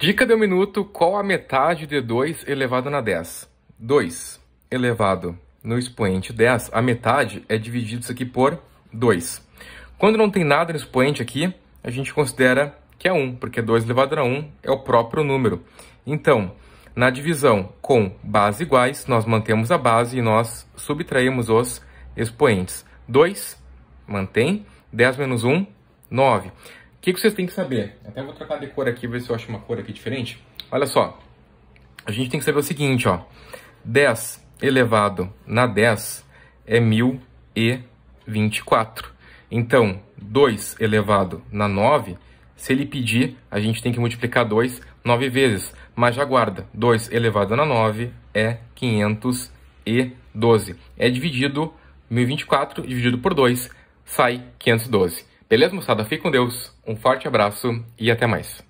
Dica de um minuto, qual a metade de 2 elevado na 10? 2 elevado no expoente 10, a metade é dividido isso aqui por 2. Quando não tem nada no expoente aqui, a gente considera que é 1, porque 2 elevado a 1 é o próprio número. Então, na divisão com bases iguais, nós mantemos a base e nós subtraímos os expoentes. 2 mantém, 10 menos 1, 9. O que, que vocês têm que saber? Até vou trocar de cor aqui, ver se eu acho uma cor aqui diferente. Olha só, a gente tem que saber o seguinte, ó. 10 elevado na 10 é 1024. Então, 2 elevado na 9, se ele pedir, a gente tem que multiplicar 2 9 vezes. Mas já guarda, 2 elevado na 9 é 512. É dividido, 1024 dividido por 2 sai 512. Beleza, moçada? Fique com Deus, um forte abraço e até mais.